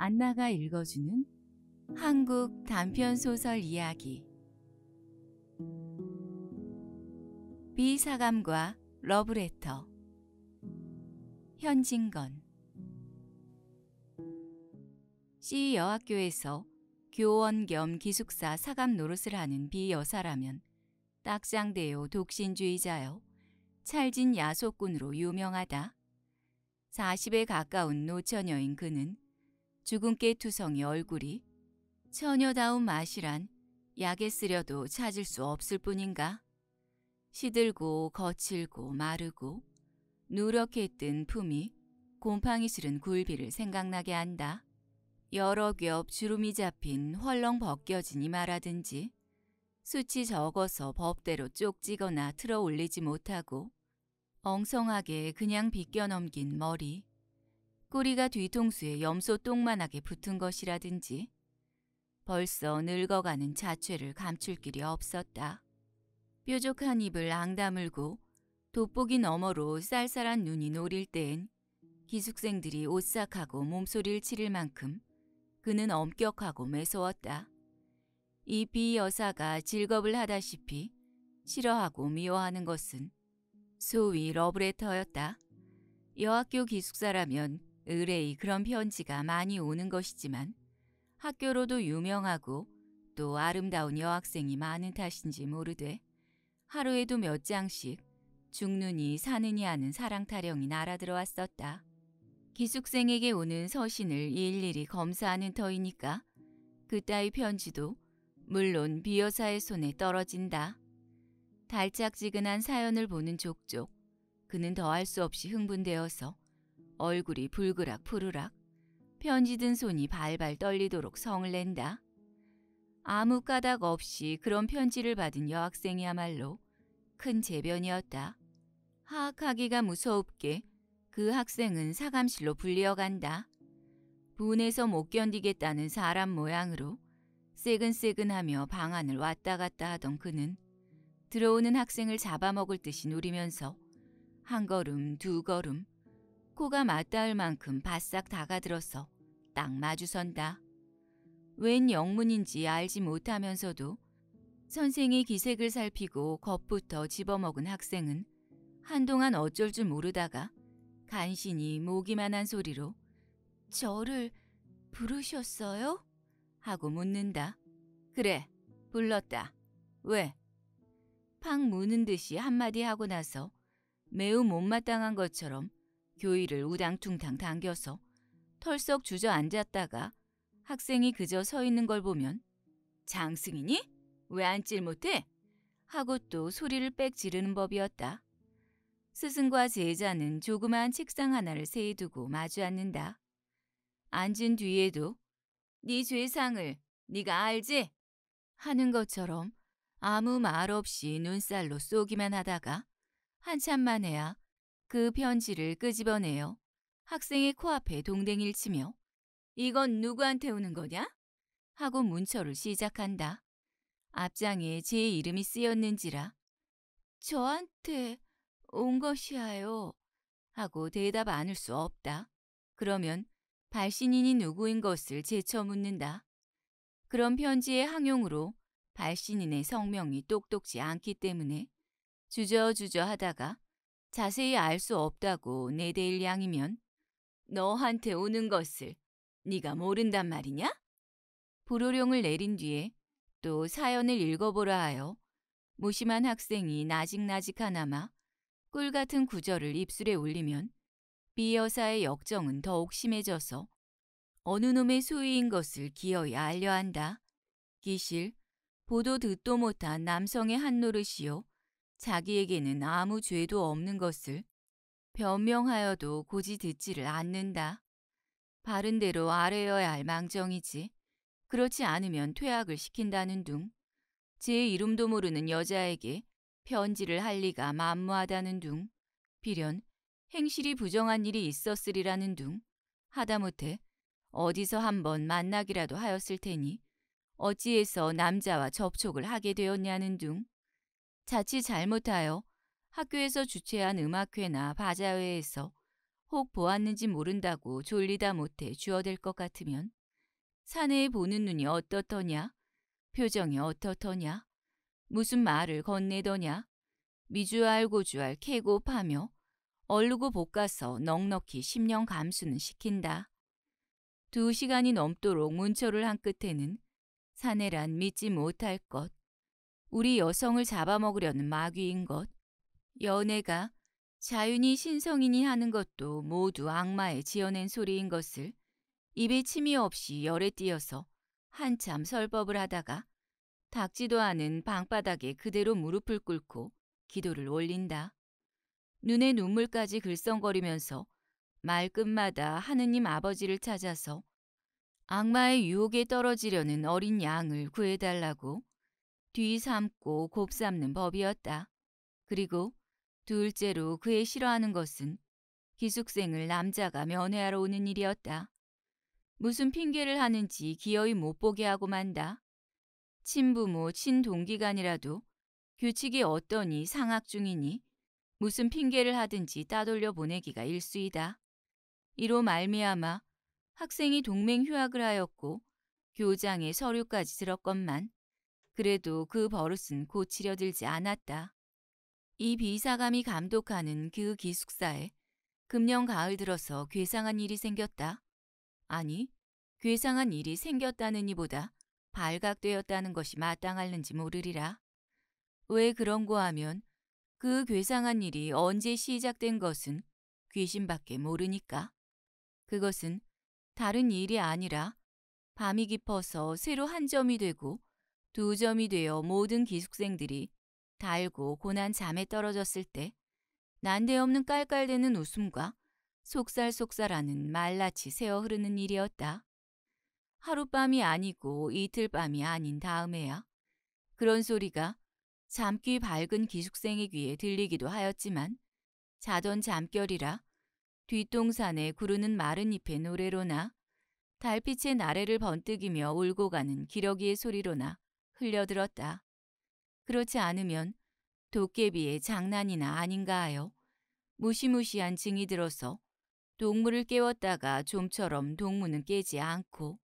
안나가 읽어주는 한국 단편소설 이야기 비사감과 러브레터 현진건 C 여학교에서 교원 겸 기숙사 사감 노릇을 하는 비 여사라면 딱장대요 독신주의자요 찰진 야속꾼으로 유명하다. 40에 가까운 노처녀인 그는 죽은 깨투성이 얼굴이 처녀다운 맛이란 약에 쓰려도 찾을 수 없을 뿐인가? 시들고 거칠고 마르고 누렇게 뜬 품이 곰팡이 실은 굴비를 생각나게 한다. 여러 겹 주름이 잡힌 헐렁 벗겨진 이마라든지 수치 적어서 법대로 쪽지거나 틀어 올리지 못하고 엉성하게 그냥 비껴넘긴 머리 꼬리가 뒤통수에 염소 똥만하게 붙은 것이라든지 벌써 늙어가는 자취를 감출 길이 없었다. 뾰족한 입을 앙다물고 돋보기 너머로 쌀쌀한 눈이 노릴 때엔 기숙생들이 오싹하고 몸소리를 치를 만큼 그는 엄격하고 매서웠다. 이 비여사가 즐겁을 하다시피 싫어하고 미워하는 것은 소위 러브레터였다. 여학교 기숙사라면 의뢰의 그런 편지가 많이 오는 것이지만 학교로도 유명하고 또 아름다운 여학생이 많은 탓인지 모르되 하루에도 몇 장씩 죽느니 사느니 하는 사랑 타령이 날아들어왔었다. 기숙생에게 오는 서신을 일일이 검사하는 터이니까 그따위 편지도 물론 비여사의 손에 떨어진다. 달짝지근한 사연을 보는 족족 그는 더할 수 없이 흥분되어서 얼굴이 붉으락 푸르락 편지 든 손이 발발 떨리도록 성을 낸다. 아무 까닭 없이 그런 편지를 받은 여학생이야말로 큰 재변이었다. 하악하기가 무서웁게 그 학생은 사감실로 불리어간다. 분해서 못 견디겠다는 사람 모양으로 세근세근하며 방 안을 왔다 갔다 하던 그는 들어오는 학생을 잡아먹을 듯이 누리면서한 걸음 두 걸음 코가 맞닿을 만큼 바싹 다가들어서 딱 마주선다. 웬 영문인지 알지 못하면서도 선생이 기색을 살피고 겁부터 집어먹은 학생은 한동안 어쩔 줄 모르다가 간신히 모기만한 소리로 저를 부르셨어요? 하고 묻는다. 그래, 불렀다. 왜? 팡 무는 듯이 한마디 하고 나서 매우 못마땅한 것처럼 교의를 우당퉁당 당겨서 털썩 주저앉았다가 학생이 그저 서 있는 걸 보면 장승이니? 왜 앉질 못해? 하고 또 소리를 빽 지르는 법이었다. 스승과 제자는 조그마한 책상 하나를 세이 두고 마주 앉는다. 앉은 뒤에도 네 죄상을 네가 알지? 하는 것처럼 아무 말 없이 눈살로 쏘기만 하다가 한참 만에야 그 편지를 끄집어내어 학생의 코앞에 동댕이를 치며 이건 누구한테 오는 거냐? 하고 문철을 시작한다. 앞장에 제 이름이 쓰였는지라 저한테 온 것이야요. 하고 대답 안을 수 없다. 그러면 발신인이 누구인 것을 제쳐 묻는다. 그런 편지의 항용으로 발신인의 성명이 똑똑지 않기 때문에 주저주저 하다가 자세히 알 수 없다고 내 대일 양이면 너한테 오는 것을 네가 모른단 말이냐? 불호령을 내린 뒤에 또 사연을 읽어보라 하여 무심한 학생이 나직나직 하나마 꿀 같은 구절을 입술에 올리면 비 여사의 역정은 더욱 심해져서 어느 놈의 소유인 것을 기어이 알려 한다. 기실, 보도 듣도 못한 남성의 한 노릇이요. 자기에게는 아무 죄도 없는 것을 변명하여도 고지 듣지를 않는다. 바른 대로 아래여야할 망정이지. 그렇지 않으면 퇴학을 시킨다는 둥. 제 이름도 모르는 여자에게 편지를 할 리가 만무하다는 둥. 비련, 행실이 부정한 일이 있었으리라는 둥. 하다못해 어디서 한 번 만나기라도 하였을 테니 어찌해서 남자와 접촉을 하게 되었냐는 둥. 자칫 잘못하여 학교에서 주최한 음악회나 바자회에서 혹 보았는지 모른다고 졸리다 못해 주어들것 같으면 사내의 보는 눈이 어떻더냐? 표정이 어떻더냐? 무슨 말을 건네더냐? 미주알 고주알 캐고 파며 얼르고 볶아서 넉넉히 10년 감수는 시킨다. 두 시간이 넘도록 문초를 한 끝에는 사내란 믿지 못할 것, 우리 여성을 잡아먹으려는 마귀인 것, 연애가 자윤이 신성인이 하는 것도 모두 악마의 지어낸 소리인 것을 입에 침이 없이 열에 띄어서 한참 설법을 하다가 닥지도 않은 방바닥에 그대로 무릎을 꿇고 기도를 올린다. 눈에 눈물까지 글썽거리면서 말끝마다 하느님 아버지를 찾아서 악마의 유혹에 떨어지려는 어린 양을 구해달라고 뒤삼고 곱삼는 법이었다. 그리고 둘째로 그의 싫어하는 것은 기숙생을 남자가 면회하러 오는 일이었다. 무슨 핑계를 하는지 기어이 못 보게 하고 만다. 친부모, 친동기간이라도 규칙이 어떠니 상학 중이니 무슨 핑계를 하든지 따돌려 보내기가 일수이다. 이로 말미암아 학생이 동맹 휴학을 하였고 교장의 서류까지 들었건만 그래도 그 버릇은 고치려 들지 않았다. 이 비사감이 감독하는 그 기숙사에 금년 가을 들어서 괴상한 일이 생겼다. 아니, 괴상한 일이 생겼다는 이보다 발각되었다는 것이 마땅할는지 모르리라. 왜 그런고 하면 그 괴상한 일이 언제 시작된 것은 귀신밖에 모르니까. 그것은 다른 일이 아니라 밤이 깊어서 새로 한 점이 되고 두 점이 되어 모든 기숙생들이 달고 고난 잠에 떨어졌을 때 난데없는 깔깔대는 웃음과 속살속살하는 말라치 새어 흐르는 일이었다. 하룻밤이 아니고 이틀밤이 아닌 다음에야 그런 소리가 잠귀 밝은 기숙생의 귀에 들리기도 하였지만 자던 잠결이라 뒷동산에 구르는 마른 잎의 노래로나 달빛의 나래를 번뜩이며 울고 가는 기러기의 소리로나 흘려들었다. 그렇지 않으면 도깨비의 장난이나 아닌가 하여 무시무시한 증이 들어서 동물을 깨웠다가 좀처럼 동무는 깨지 않고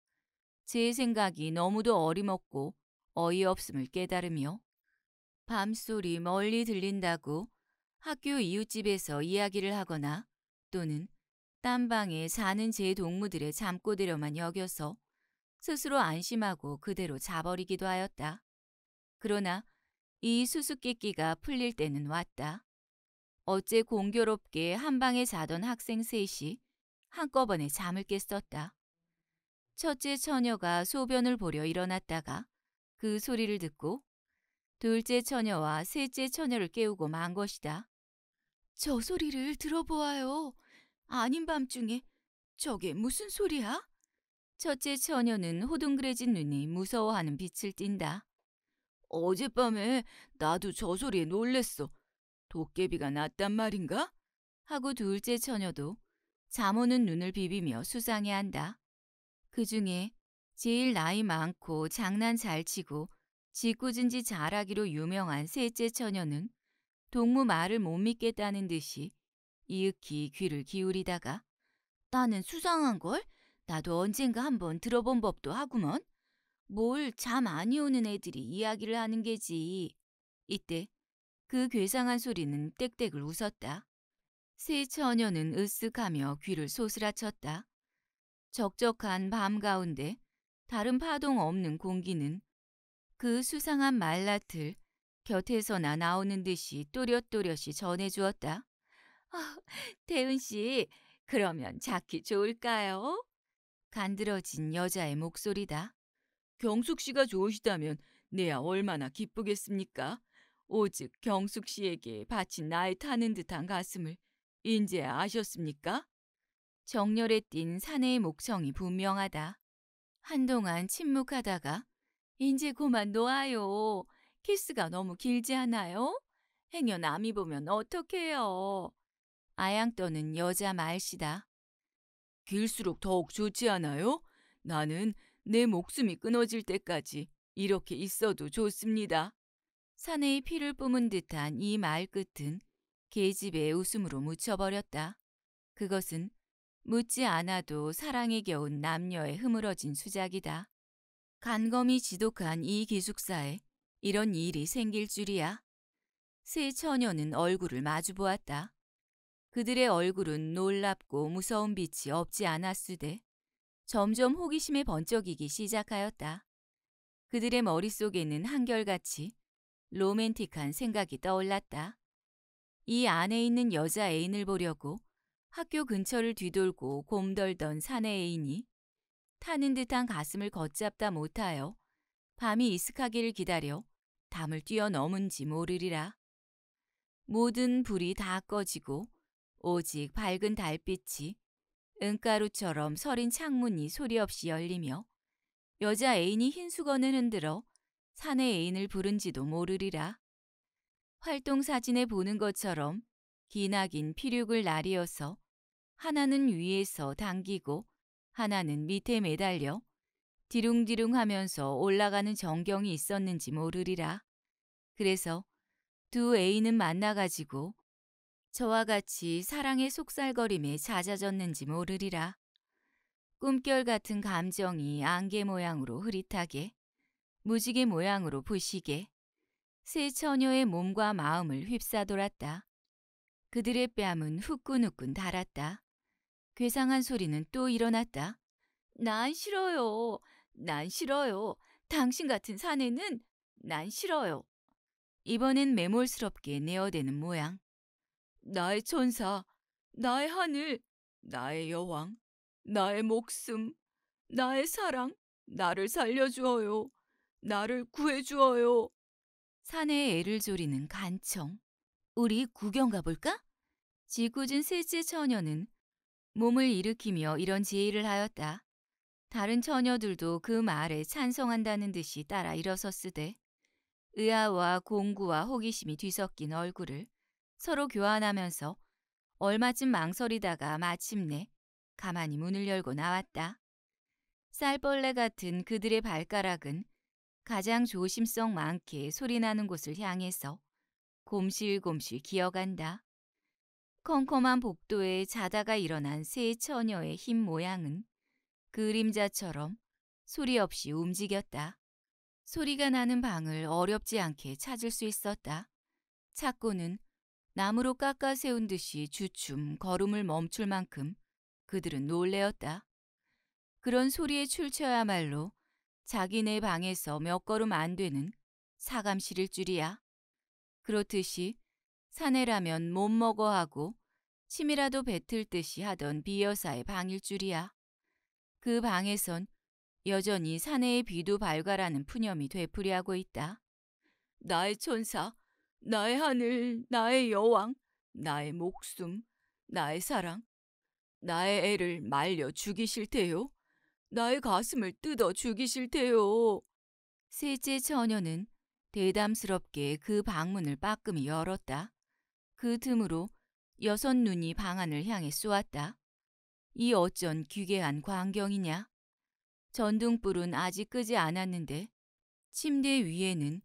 제 생각이 너무도 어림없고 어이없음을 깨달으며 밤소리 멀리 들린다고 학교 이웃집에서 이야기를 하거나 또는 딴 방에 사는 제 동무들의 잠꼬대로만 여겨서 스스로 안심하고 그대로 자버리기도 하였다. 그러나 이 수수께끼가 풀릴 때는 왔다. 어째 공교롭게 한 방에 자던 학생 셋이 한꺼번에 잠을 깼었다. 첫째 처녀가 소변을 보려 일어났다가 그 소리를 듣고 둘째 처녀와 셋째 처녀를 깨우고 만 것이다. 저 소리를 들어보아요. 아닌 밤중에 저게 무슨 소리야? 첫째 처녀는 호둥그레진 눈이 무서워하는 빛을 띈다. 어젯밤에 나도 저 소리에 놀랬어. 도깨비가 났단 말인가? 하고 둘째 처녀도 잠오는 눈을 비비며 수상해한다. 그 중에 제일 나이 많고 장난 잘 치고 짓궂은지 잘하기로 유명한 셋째 처녀는 동무 말을 못 믿겠다는 듯이 이윽히 귀를 기울이다가 나는 수상한 걸? 나도 언젠가 한번 들어본 법도 하구먼. 뭘 잠안 오는 애들이 이야기를 하는 게지. 이때 그 괴상한 소리는 땡땡을 웃었다. 세 처녀는 으쓱하며 귀를 소스라쳤다. 적적한 밤 가운데 다른 파동 없는 공기는 그 수상한 말라틀 곁에서나 나오는 듯이 또렷또렷이 전해주었다. 아, 태은 씨, 그러면 자기 좋을까요? 간드러진 여자의 목소리다. 경숙 씨가 좋으시다면 내야 얼마나 기쁘겠습니까? 오직 경숙 씨에게 바친 나의 타는 듯한 가슴을 인제 아셨습니까? 정열에 띈 사내의 목청이 분명하다. 한동안 침묵하다가 인제 그만 놓아요. 키스가 너무 길지 않아요? 행여 남이 보면 어떡해요. 아양 떠는 여자 말씨다. 길수록 더욱 좋지 않아요? 나는 내 목숨이 끊어질 때까지 이렇게 있어도 좋습니다. 사내의 피를 뿜은 듯한 이 말 끝은 계집의 웃음으로 묻혀버렸다. 그것은 묻지 않아도 사랑에 겨운 남녀의 흐물어진 수작이다. 간검이 지독한 이 기숙사에 이런 일이 생길 줄이야. 세 처녀는 얼굴을 마주보았다. 그들의 얼굴은 놀랍고 무서운 빛이 없지 않았으되 점점 호기심에 번쩍이기 시작하였다. 그들의 머릿속에는 한결같이 로맨틱한 생각이 떠올랐다. 이 안에 있는 여자 애인을 보려고 학교 근처를 뒤돌고 곰돌던 사내 애인이 타는 듯한 가슴을 걷잡다 못하여 밤이 이슥하기를 기다려 담을 뛰어넘은지 모르리라. 모든 불이 다 꺼지고 오직 밝은 달빛이 은가루처럼 서린 창문이 소리 없이 열리며 여자 애인이 흰 수건을 흔들어 사내 애인을 부른지도 모르리라. 활동 사진에 보는 것처럼 기나긴 피륙을 날이어서 하나는 위에서 당기고 하나는 밑에 매달려 디룽디룽 하면서 올라가는 전경이 있었는지 모르리라. 그래서 두 애인은 만나가지고 저와 같이 사랑의 속살거림에 잦아졌는지 모르리라. 꿈결 같은 감정이 안개 모양으로 흐릿하게, 무지개 모양으로 부시게, 세 처녀의 몸과 마음을 휩싸돌았다. 그들의 뺨은 후끈후끈 달았다. 괴상한 소리는 또 일어났다. 난 싫어요. 난 싫어요. 당신 같은 사내는 난 싫어요. 이번엔 매몰스럽게 내어대는 모양. 나의 천사, 나의 하늘, 나의 여왕, 나의 목숨, 나의 사랑, 나를 살려주어요. 나를 구해주어요. 산에 애를 조리는 간청. 우리 구경 가볼까? 지궂은 셋째 처녀는 몸을 일으키며 이런 제의를 하였다. 다른 처녀들도 그 말에 찬성한다는 듯이 따라 일어섰으되 의아와 공구와 호기심이 뒤섞인 얼굴을 서로 교환하면서 얼마쯤 망설이다가 마침내 가만히 문을 열고 나왔다. 쌀벌레 같은 그들의 발가락은 가장 조심성 많게 소리나는 곳을 향해서 곰실곰실 기어간다. 컴컴한 복도에 자다가 일어난 새 처녀의 흰 모양은 그림자처럼 소리 없이 움직였다. 소리가 나는 방을 어렵지 않게 찾을 수 있었다. 찾고는 나무로 깎아 세운 듯이 주춤 걸음을 멈출 만큼 그들은 놀래었다. 그런 소리에 출처야말로 자기네 방에서 몇 걸음 안 되는 사감실일 줄이야. 그렇듯이 사내라면 못 먹어 하고 침이라도 뱉을 듯이 하던 비여사의 방일 줄이야. 그 방에선 여전히 사내의 비도 발가라는 푸념이 되풀이하고 있다. 나의 천사, 나의 하늘, 나의 여왕, 나의 목숨, 나의 사랑, 나의 애를 말려 죽이실 테요. 나의 가슴을 뜯어 죽이실 테요. 셋째 처녀는 대담스럽게 그 방문을 빠끔히 열었다. 그 틈으로 여섯 눈이 방안을 향해 쏘았다. 이 어쩐 기괴한 광경이냐. 전등불은 아직 끄지 않았는데 침대 위에는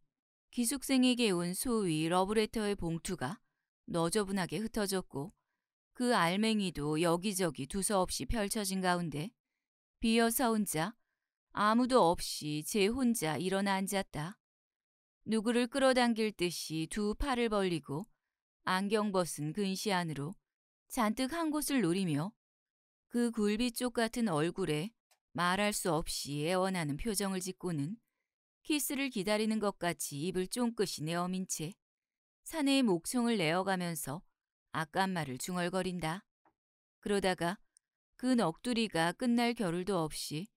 기숙생에게 온 소위 러브레터의 봉투가 너저분하게 흩어졌고 그 알맹이도 여기저기 두서없이 펼쳐진 가운데 비어서 혼자 아무도 없이 제 혼자 일어나 앉았다. 누구를 끌어당길 듯이 두 팔을 벌리고 안경 벗은 근시 안으로 잔뜩 한 곳을 노리며 그 굴비쪽 같은 얼굴에 말할 수 없이 애원하는 표정을 짓고는 키스를 기다리는 것 같이 입을 쫑긋이 내어민 채 사내의 목청을 내어가면서 아까 말을 중얼거린다. 그러다가 그 넋두리가 끝날 겨를도 없이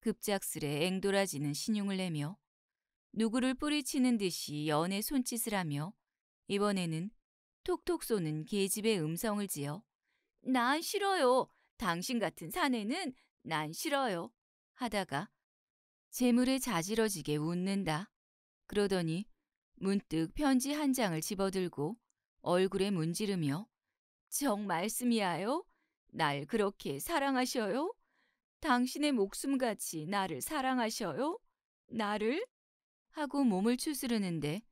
급작스레 앵돌아지는 신용을 내며 누구를 뿌리치는 듯이 연애 손짓을 하며 이번에는 톡톡 쏘는 계집의 음성을 지어 난 싫어요. 당신 같은 사내는 난 싫어요. 하다가 재물에 자지러지게 웃는다. 그러더니 문득 편지 한 장을 집어들고 얼굴에 문지르며 정 말씀이야요? 날 그렇게 사랑하셔요? 당신의 목숨같이 나를 사랑하셔요? 나를? 하고 몸을 추스르는데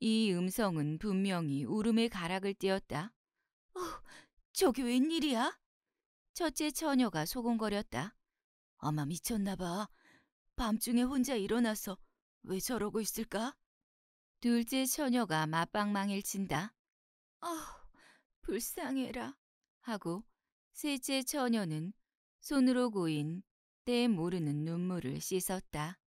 이 음성은 분명히 울음의 가락을 띄었다. 어, 저게 웬일이야? 첫째 처녀가 소곤거렸다. 아마 미쳤나 봐. 밤중에 혼자 일어나서 왜 저러고 있을까? 둘째 처녀가 맞방망이를 친다. 아, 불쌍해라. 하고 셋째 처녀는 손으로 고인 때 모르는 눈물을 씻었다.